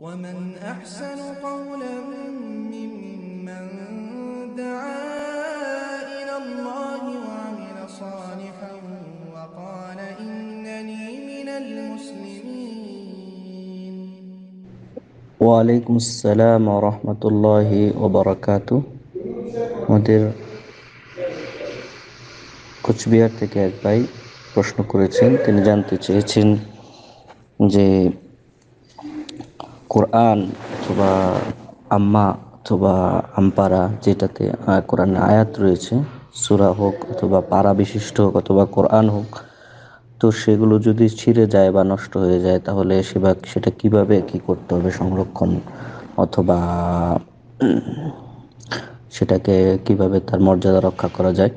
ومن أحسن قولا ممن دعا إلى الله وعمل صالحا وقال إنني من المسلمين وعليكم السلام ورحمة الله وبركاته আমাদের কোচবিহার থেকে এক ভাই প্রশ্ন করেছেন তিনি জানতে চেয়েছেন যে কোরআন অথবা আম্মা অথবা আমপারা যেটাতে কোরআন আয়াত রয়েছে সুরা হোক অথবা পারা বিশিষ্ট হোক অথবা কোরআন হোক তো সেগুলো যদি ছিঁড়ে যায় বা নষ্ট হয়ে যায় তাহলে সেবা সেটা কিভাবে কি করতে হবে সংরক্ষণ অথবা সেটাকে কিভাবে তার মর্যাদা রক্ষা করা যায়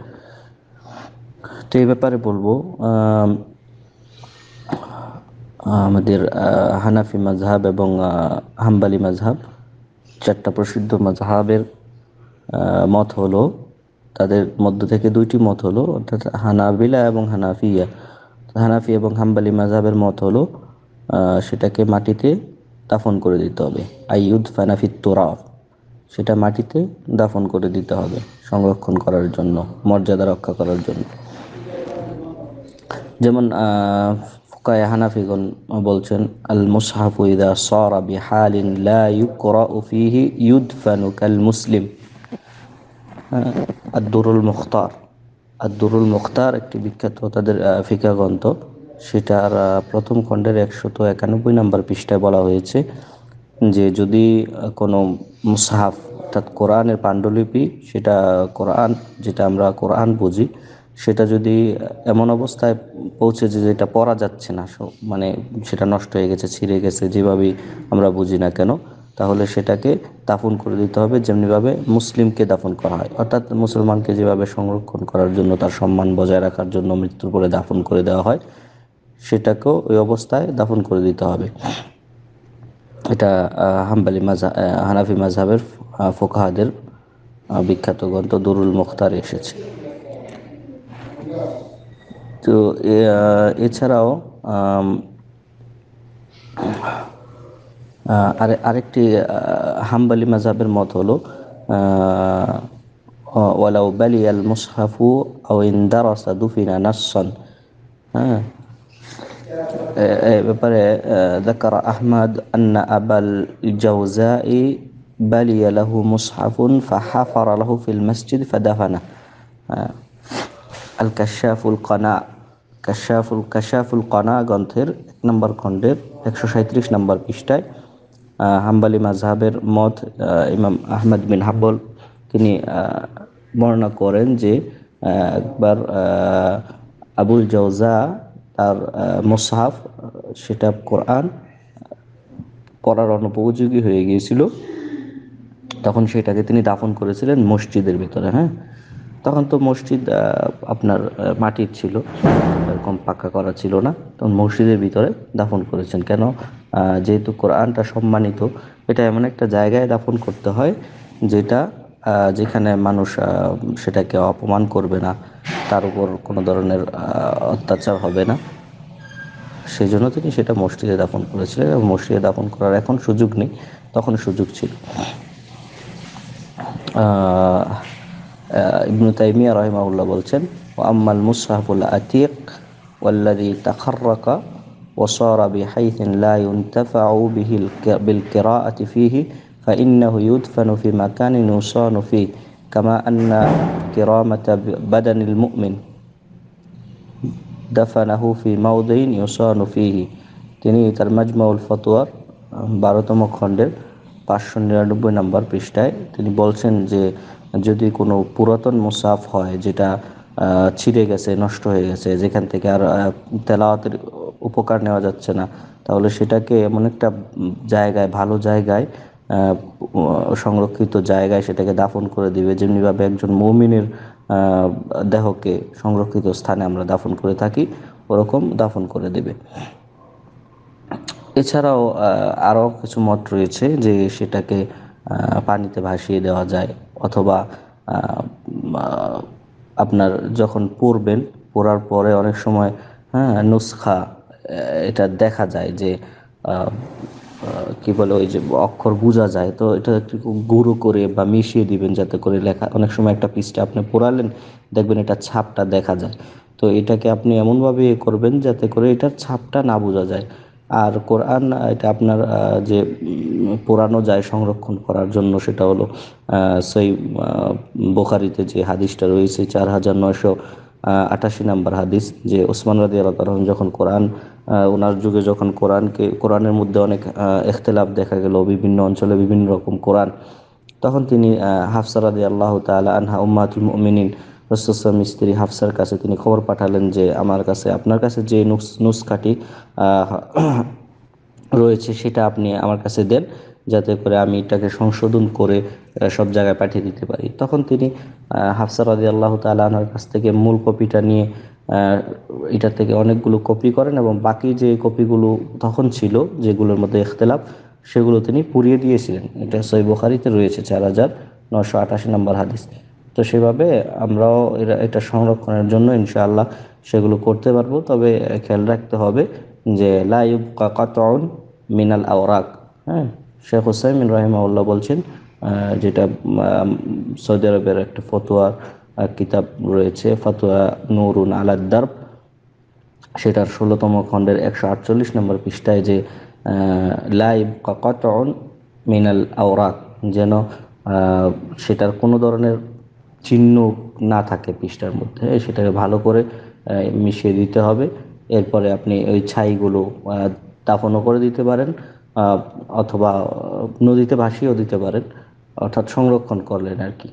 তো এই ব্যাপারে বলবো আমাদের হানাফি মাঝহাব এবং হাম্বালি মাঝহাব চারটা প্রসিদ্ধ মাঝহাবের মত হলো তাদের মধ্য থেকে দুইটি মত হলো অর্থাৎ হানাবিলা এবং হানাফিয়া হানাফি এবং হাম্বালি মাঝহাবের মত হলো সেটাকে মাটিতে দাফন করে দিতে হবে আইউদ ফানাফি তোরাফ সেটা মাটিতে দাফন করে দিতে হবে সংরক্ষণ করার জন্য মর্যাদা রক্ষা করার জন্য যেমন ফোকায় হানাফিগণ বলছেন আল মুসাহাফু ইদা সরা বিহালিন লা ইউকরা ফিহি ইউদফানু কাল মুসলিম হ্যাঁ, আদুরুল মুখতার আদুরুল মুখতার একটি বিখ্যাত তাদের ফিকা গ্রন্থ সেটার প্রথম খণ্ডের একশত একানব্বই নম্বর পৃষ্ঠায় বলা হয়েছে যে যদি কোনো মুসাহাফ অর্থাৎ কোরআনের পাণ্ডুলিপি সেটা কোরআন যেটা আমরা কোরআন বুঝি সেটা যদি এমন অবস্থায় পৌঁছে যে যেটা পরা যাচ্ছে না মানে সেটা নষ্ট হয়ে গেছে ছিঁড়ে গেছে যেভাবেই আমরা বুঝি না কেন তাহলে সেটাকে দাফন করে দিতে হবে যেমনিভাবে মুসলিমকে দাফন করা হয় অর্থাৎ মুসলমানকে যেভাবে সংরক্ষণ করার জন্য তার সম্মান বজায় রাখার জন্য মৃত্যুর পরে দাফন করে দেওয়া হয় সেটাকেও ওই অবস্থায় দাফন করে দিতে হবে এটা হাম্বালি মাঝা হানাফি মাজহাবের ফোকাহাদের বিখ্যাত গ্রন্থ দুরুল মুখতার এসেছে তো এছাড়াও আরে আরেকটি হাম্বালি মাজাবের মত হলো ওয়ালাউ বালি আল মুসহাফু আও ইন্দারাসা দুফিনা নাসসান হ্যাঁ ব্যাপারে ذكر أحمد أن أبا الجوزاء بلي له مصحف فحفر له في المسجد فدفنه আল কাশাফুল কনা কাশাফুল কাশাফুল কনা গ্রন্থের এক নম্বর খণ্ডের একশো সাঁত্রিশ নম্বর পৃষ্ঠায় হাম্বালি মাঝহাবের মত ইমাম আহমেদ বিন হাব্বল তিনি বর্ণনা করেন যে একবার আবুল জৌজা তার মোসাহাফ সেটা কোরআন করার অনুপযোগী হয়ে গিয়েছিল তখন সেটাকে তিনি দাফন করেছিলেন মসজিদের ভিতরে হ্যাঁ তখন তো মসজিদ আপনার মাটির ছিল এরকম পাকা করা ছিল না তখন মসজিদের ভিতরে দাফন করেছেন কেন যেহেতু কোরআনটা সম্মানিত এটা এমন একটা জায়গায় দাফন করতে হয় যেটা যেখানে মানুষ সেটাকে অপমান করবে না তার উপর কোনো ধরনের অত্যাচার হবে না সেই জন্য তিনি সেটা মসজিদে দাফন করেছিলেন এবং মসজিদে দাফন করার এখন সুযোগ নেই তখন সুযোগ ছিল آه، ابن تيمية رحمه الله بلچن وأما المصحف الأتيق والذي تخرق وصار بحيث لا ينتفع به بالقراءة فيه فإنه يدفن في مكان يصان فيه كما أن كرامة بدن المؤمن دفنه في موضع يصان فيه تنية المجمع الفتوى بارتو مخندر باشن نمبر بشتاي تنية بولسن جي যদি কোনো পুরাতন মুসাফ হয় যেটা ছিঁড়ে গেছে নষ্ট হয়ে গেছে যেখান থেকে আর তেলাওয়াতের উপকার নেওয়া যাচ্ছে না তাহলে সেটাকে এমন একটা জায়গায় ভালো জায়গায় সংরক্ষিত জায়গায় সেটাকে দাফন করে দিবে যেমনিভাবে একজন মৌমিনের দেহকে সংরক্ষিত স্থানে আমরা দাফন করে থাকি ওরকম দাফন করে দেবে এছাড়াও আরও কিছু মত রয়েছে যে সেটাকে পানিতে ভাসিয়ে দেওয়া যায় অথবা আপনার যখন পড়বেন পড়ার পরে অনেক সময় হ্যাঁ নুসখা এটা দেখা যায় যে কি বলে ওই যে অক্ষর বোঝা যায় তো এটা একটু গুঁড়ো করে বা মিশিয়ে দিবেন যাতে করে লেখা অনেক সময় একটা পিসটা আপনি পড়ালেন দেখবেন এটা ছাপটা দেখা যায় তো এটাকে আপনি এমনভাবে করবেন যাতে করে এটার ছাপটা না বোঝা যায় আর কোরআন এটা আপনার যে পোড়ানো যায় সংরক্ষণ করার জন্য সেটা হলো সেই বোখারিতে যে হাদিসটা রয়েছে চার হাজার নয়শো আটাশি নাম্বার হাদিস যে ওসমান রাজি আল্লাহ যখন কোরআন ওনার যুগে যখন কোরআনকে কোরআনের মধ্যে অনেক এখতেলাফ দেখা গেল বিভিন্ন অঞ্চলে বিভিন্ন রকম কোরআন তখন তিনি হাফসারাদি রাদি আল্লাহ তাল আনহা উম্মাতুল মিনিন রসুলাম স্ত্রী হাফসার কাছে তিনি খবর পাঠালেন যে আমার কাছে আপনার কাছে যে নুসখাটি রয়েছে সেটা আপনি আমার কাছে দেন যাতে করে আমি এটাকে সংশোধন করে সব জায়গায় পাঠিয়ে দিতে পারি তখন তিনি হাফসার আদি আল্লাহ তালার কাছ থেকে মূল কপিটা নিয়ে এটা থেকে অনেকগুলো কপি করেন এবং বাকি যে কপিগুলো তখন ছিল যেগুলোর মধ্যে ইখতলাফ সেগুলো তিনি পুড়িয়ে দিয়েছিলেন এটা সৈবখারিতে রয়েছে চার হাজার নশো আটাশি নম্বর হাদিস তো সেভাবে আমরাও এরা এটা সংরক্ষণের জন্য ইনশাআল্লাহ সেগুলো করতে পারবো তবে খেয়াল রাখতে হবে যে লাইব কাকাতন মিনাল আওরাক হ্যাঁ শেখ হুসাইমিন রহিমাউল্লাহ বলছেন যেটা সৌদি আরবের একটা ফতুয়ার কিতাব রয়েছে ফতুয়া নুরুন আলাদ্দার সেটার ষোলোতম খণ্ডের একশো আটচল্লিশ নম্বর পৃষ্ঠায় যে লাইব কাকাতন মিনাল আওরাক যেন সেটার কোনো ধরনের চিহ্ন না থাকে পৃষ্ঠার মধ্যে সেটাকে ভালো করে মিশিয়ে দিতে হবে এরপরে আপনি ওই ছাইগুলো দাফনও করে দিতে পারেন অথবা নদীতে ভাসিয়েও দিতে পারেন অর্থাৎ সংরক্ষণ করলেন আর কি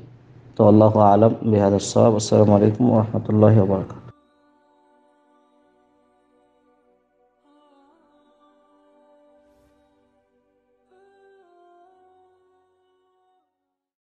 তো আল্লাহ আলম বেহাদ আসসালাম আসসালামু আলাইকুম রহমতুল্লাহ